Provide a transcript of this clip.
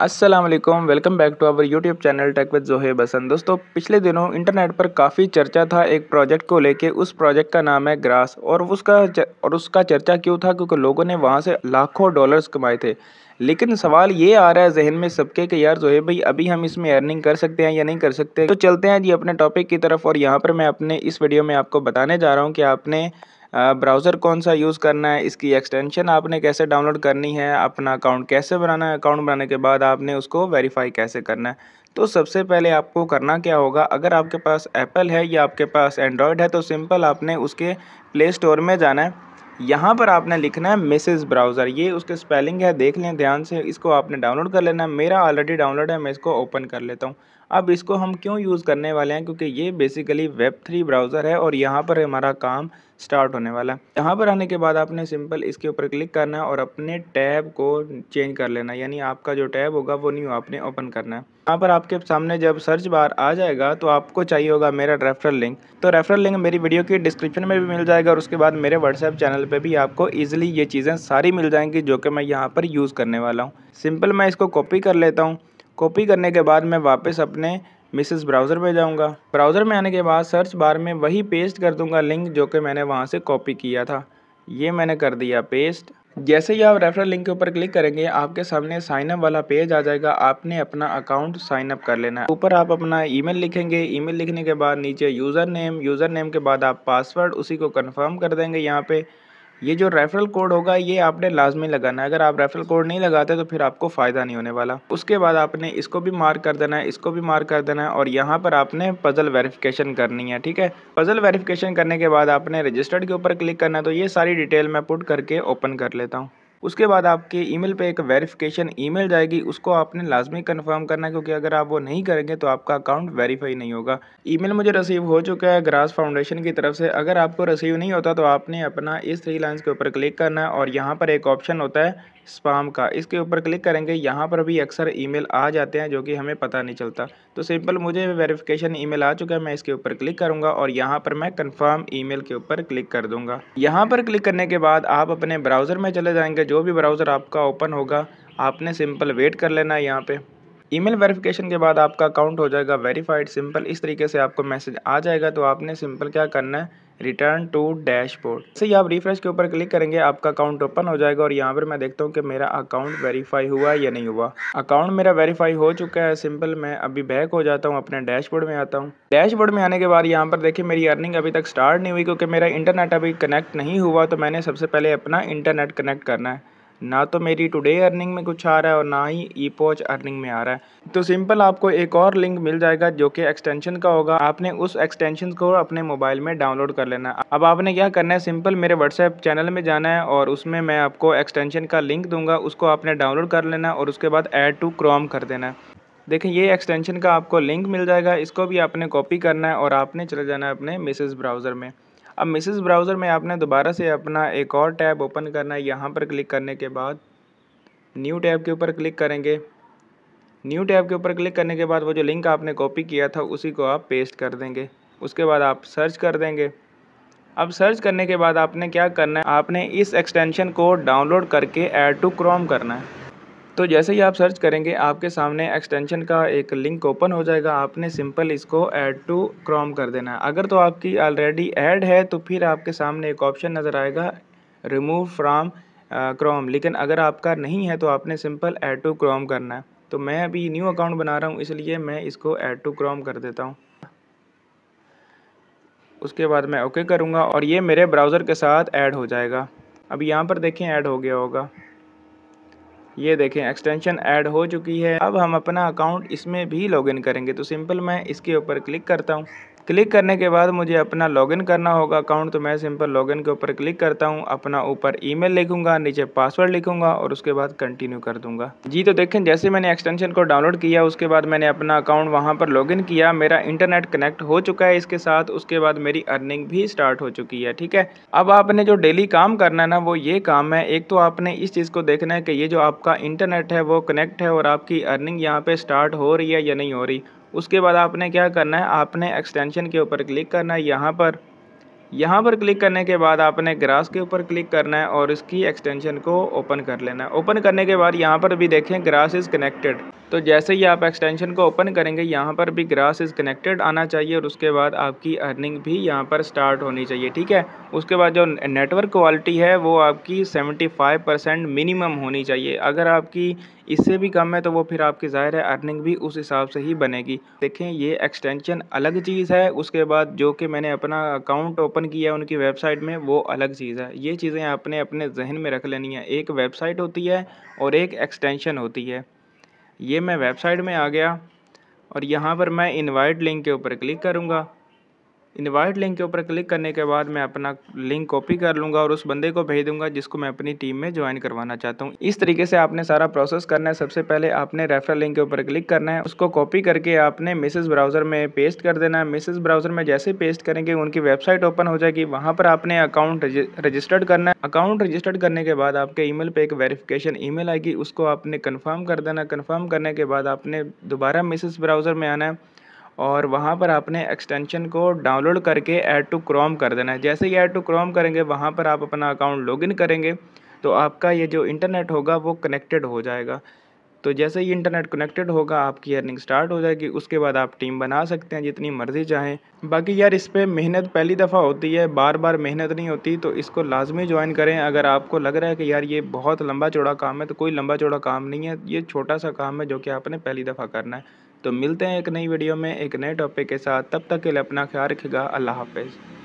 अस्सलाम वालेकुम welcome back to our YouTube channel tech with जोहे बसन दोस्तों पिछले दिनों इंटरनेट पर काफ़ी चर्चा था एक प्रोजेक्ट को लेके उस प्रोजेक्ट का नाम है ग्रास और उसका और उसका चर्चा क्यों था क्योंकि लोगों ने वहाँ से लाखों डॉलर्स कमाए थे लेकिन सवाल ये आ रहा है जहन में सबके कि यार जोहे भाई अभी हम इसमें अर्निंग कर सकते हैं या नहीं कर सकते तो चलते हैं जी अपने टॉपिक की तरफ और यहाँ पर मैं अपने इस वीडियो में आपको बताने जा रहा हूँ कि आपने ब्राउज़र कौन सा यूज़ करना है इसकी एक्सटेंशन आपने कैसे डाउनलोड करनी है अपना अकाउंट कैसे बनाना है अकाउंट बनाने के बाद आपने उसको वेरीफाई कैसे करना है तो सबसे पहले आपको करना क्या होगा अगर आपके पास एप्पल है या आपके पास एंड्रॉयड है तो सिंपल आपने उसके प्ले स्टोर में जाना है यहाँ पर आपने लिखना है मिसेज़ ब्राउज़र ये उसके स्पेलिंग है देख लें ध्यान से इसको आपने डाउनलोड कर लेना है मेरा ऑलरेडी डाउनलोड है मैं इसको ओपन कर लेता हूँ अब इसको हम क्यों यूज़ करने वाले हैं क्योंकि ये बेसिकली वेब थ्री ब्राउज़र है और यहाँ पर हमारा काम स्टार्ट होने वाला है यहाँ पर आने के बाद आपने सिंपल इसके ऊपर क्लिक करना है और अपने टैब को चेंज कर लेना है यानी आपका जो टैब होगा वो न्यू आपने ओपन करना है यहाँ पर आपके सामने जब सर्च बार आ जाएगा तो आपको चाहिए होगा मेरा रेफरल लिंक तो रेफरल लिंक मेरी वीडियो की डिस्क्रिप्शन में भी मिल जाएगा और उसके बाद मेरे व्हाट्सएप चैनल पर भी आपको ईजिली ये चीज़ें सारी मिल जाएंगी जो कि मैं यहाँ पर यूज़ करने वाला हूँ सिंपल मैं इसको कॉपी कर लेता हूँ कॉपी करने के बाद मैं वापस अपने मिसेस ब्राउज़र में जाऊंगा ब्राउज़र में आने के बाद सर्च बार में वही पेस्ट कर दूंगा लिंक जो कि मैंने वहाँ से कॉपी किया था ये मैंने कर दिया पेस्ट जैसे ही आप रेफरल लिंक के ऊपर क्लिक करेंगे आपके सामने साइनअप वाला पेज आ जाएगा आपने अपना अकाउंट साइनअप कर लेना है ऊपर आप अपना ईमेल लिखेंगे ईमेल लिखने के बाद नीचे यूज़र नेम यूज़र नेम के बाद आप पासवर्ड उसी को कंफर्म कर देंगे यहाँ पे ये जो रेफरल कोड होगा ये आपने लाजमी लगाना है अगर आप रेफरल कोड नहीं लगाते तो फिर आपको फ़ायदा नहीं होने वाला उसके बाद आपने इसको भी मार्क कर देना है इसको भी मार्क कर देना है और यहाँ पर आपने पज़ल वेरिफिकेशन करनी है ठीक है पज़ल वेरिफिकेशन करने के बाद आपने रजिस्टर्ड के ऊपर क्लिक करना है तो ये सारी डिटेल मैं पुट करके ओपन कर लेता हूँ उसके बाद आपके ईमेल पे एक वेरिफिकेशन ईमेल जाएगी उसको आपने लाजमी कन्फर्म करना है क्योंकि अगर आप वो नहीं करेंगे तो आपका अकाउंट वेरीफाई नहीं होगा ईमेल मुझे रिसीव हो चुका है ग्रास फाउंडेशन की तरफ से अगर आपको रिसीव नहीं होता तो आपने अपना इस थ्री लाइन्स के ऊपर क्लिक करना है और यहाँ पर एक ऑप्शन होता है स्पाम का इसके ऊपर क्लिक करेंगे यहाँ पर भी अक्सर ईमेल आ जाते हैं जो कि हमें पता नहीं चलता तो सिंपल मुझे वेरिफिकेशन ईमेल आ चुका है मैं इसके ऊपर क्लिक करूँगा और यहाँ पर मैं कन्फर्म ईमेल के ऊपर क्लिक कर दूँगा यहाँ पर क्लिक करने के बाद आप अपने ब्राउज़र में चले जाएंगे जो भी ब्राउज़र आपका ओपन होगा आपने सिंपल वेट कर लेना है यहाँ पे ईमेल वेरिफिकेशन के बाद आपका अकाउंट हो जाएगा वेरीफाइड सिंपल इस तरीके से आपको मैसेज आ जाएगा तो आपने सिंपल क्या करना है रिटर्न टू डैशबोर्ड से आप रिफ्रेश के ऊपर क्लिक करेंगे आपका अकाउंट ओपन हो जाएगा और यहाँ पर मैं देखता हूँ कि मेरा अकाउंट वेरीफाई हुआ या नहीं हुआ अकाउंट मेरा वेरीफाई हो चुका है सिंपल मैं अभी बैक हो जाता हूँ अपने डैशबोर्ड में आता हूँ डैशबोर्ड में आने के बाद यहाँ पर देखिए मेरी अर्निंग अभी तक स्टार्ट नहीं हुई क्योंकि मेरा इंटरनेट अभी कनेक्ट नहीं हुआ तो मैंने सबसे पहले अपना इंटरनेट कनेक्ट करना है ना तो मेरी टुडे अर्निंग में कुछ आ रहा है और ना ही ई पोच अर्निंग में आ रहा है तो सिंपल आपको एक और लिंक मिल जाएगा जो कि एक्सटेंशन का होगा आपने उस एक्सटेंशन को अपने मोबाइल में डाउनलोड कर लेना अब आपने क्या करना है सिंपल मेरे व्हाट्सएप चैनल में जाना है और उसमें मैं आपको एक्सटेंशन का लिंक दूंगा उसको आपने डाउनलोड कर लेना और उसके बाद एड टू क्रॉम कर देना है देखें ये एक्सटेंशन का आपको लिंक मिल जाएगा इसको भी आपने कॉपी करना है और आपने चले जाना है अपने मिसेज ब्राउज़र में अब मिसेस ब्राउज़र में आपने दोबारा से अपना एक और टैब ओपन करना है यहाँ पर क्लिक करने के बाद न्यू टैब के ऊपर क्लिक करेंगे न्यू टैब के ऊपर क्लिक करने के बाद वो जो लिंक आपने कॉपी किया था उसी को आप पेस्ट कर देंगे उसके बाद आप सर्च कर देंगे अब सर्च करने के बाद आपने क्या करना है आपने इस एक्सटेंशन को डाउनलोड करके ऐड टू क्रोम करना है तो जैसे ही आप सर्च करेंगे आपके सामने एक्सटेंशन का एक लिंक ओपन हो जाएगा आपने सिंपल इसको ऐड टू क्रोम कर देना है अगर तो आपकी ऑलरेडी ऐड है तो फिर आपके सामने एक ऑप्शन नज़र आएगा रिमूव फ्राम क्रोम लेकिन अगर आपका नहीं है तो आपने सिंपल ऐड टू क्रोम करना है तो मैं अभी न्यू अकाउंट बना रहा हूँ इसलिए मैं इसको ऐड टू क्रोम कर देता हूँ उसके बाद मैं ओके करूँगा और ये मेरे ब्राउज़र के साथ ऐड हो जाएगा अभी यहाँ पर देखें ऐड हो गया होगा ये देखें एक्सटेंशन ऐड हो चुकी है अब हम अपना अकाउंट इसमें भी लॉगिन करेंगे तो सिंपल मैं इसके ऊपर क्लिक करता हूँ क्लिक करने के बाद मुझे अपना लॉगिन करना होगा अकाउंट तो मैं सिंपल लॉगिन के ऊपर क्लिक करता हूँ अपना ऊपर ईमेल लिखूंगा नीचे पासवर्ड लिखूंगा और उसके बाद कंटिन्यू कर दूंगा जी तो देखें जैसे मैंने एक्सटेंशन को डाउनलोड किया उसके बाद मैंने अपना अकाउंट वहाँ पर लॉगिन किया मेरा इंटरनेट कनेक्ट हो चुका है इसके साथ उसके बाद मेरी अर्निंग भी स्टार्ट हो चुकी है ठीक है अब आपने जो डेली काम करना है ना वो ये काम है एक तो आपने इस चीज़ को देखना है कि ये जो आपका इंटरनेट है वो कनेक्ट है और आपकी अर्निंग यहाँ पर स्टार्ट हो रही है या नहीं हो रही उसके बाद आपने क्या करना है आपने एक्सटेंशन के ऊपर क्लिक करना है यहाँ पर यहाँ पर क्लिक करने के बाद आपने ग्रास के ऊपर क्लिक करना है और इसकी एक्सटेंशन को ओपन कर लेना है ओपन करने के बाद यहाँ पर भी देखें ग्रास इज़ कनेक्टेड तो जैसे ही आप एक्सटेंशन को ओपन करेंगे यहाँ पर भी ग्रास इज़ कनेक्टेड आना चाहिए और उसके बाद आपकी अर्निंग भी यहाँ पर स्टार्ट होनी चाहिए ठीक है उसके बाद जो नेटवर्क क्वालिटी है वो आपकी 75 परसेंट मिनिमम होनी चाहिए अगर आपकी इससे भी कम है तो वो फिर आपकी ज़ाहिर है अर्निंग भी उस हिसाब से ही बनेगी देखें ये एक्सटेंशन अलग चीज़ है उसके बाद जो कि मैंने अपना अकाउंट ओपन किया उनकी वेबसाइट में वो अलग चीज़ है ये चीज़ें आपने अपने जहन में रख लेनी है एक वेबसाइट होती है और एक एक्सटेंशन होती है ये मैं वेबसाइट में आ गया और यहाँ पर मैं इनवाइट लिंक के ऊपर क्लिक करूँगा इनवाइट लिंक के ऊपर क्लिक करने के बाद मैं अपना लिंक कॉपी कर लूँगा और उस बंदे को भेज दूंगा जिसको मैं अपनी टीम में ज्वाइन करवाना चाहता हूँ इस तरीके से आपने सारा प्रोसेस करना है सबसे पहले आपने रेफरल लिंक के ऊपर क्लिक करना है उसको कॉपी करके आपने मिसेज ब्राउज़र में पेस्ट कर देना है मिसेज ब्राउज़र में जैसे पेस्ट करेंगे उनकी वेबसाइट ओपन हो जाएगी वहाँ पर आपने अकाउंट रजिस्टर्ड करना है अकाउंट रजिस्टर्ड करने के बाद आपके मेल पर एक ई मेल आएगी उसको आपने कन्फर्म कर देना कन्फर्म करने के बाद आपने दोबारा मिसेज ब्राउज़र में आना है और वहाँ पर आपने एक्सटेंशन को डाउनलोड करके ऐड टू क्रोम कर देना है जैसे ही ऐड टू क्रोम करेंगे वहाँ पर आप अपना अकाउंट लॉगिन करेंगे तो आपका ये जो इंटरनेट होगा वो कनेक्टेड हो जाएगा तो जैसे ही इंटरनेट कनेक्टेड होगा आपकी अर्निंग स्टार्ट हो जाएगी उसके बाद आप टीम बना सकते हैं जितनी मर्ज़ी चाहें बाकी यार इस पर मेहनत पहली दफ़ा होती है बार बार मेहनत नहीं होती तो इसको लाजमी ज्वाइन करें अगर आपको लग रहा है कि यार ये बहुत लंबा चौड़ा काम है तो कोई लंबा चौड़ा काम नहीं है ये छोटा सा काम है जो कि आपने पहली दफ़ा करना है तो मिलते हैं एक नई वीडियो में एक नए टॉपिक के साथ तब तक के लिए अपना ख्याल रखेगा अल्लाह हाफिज़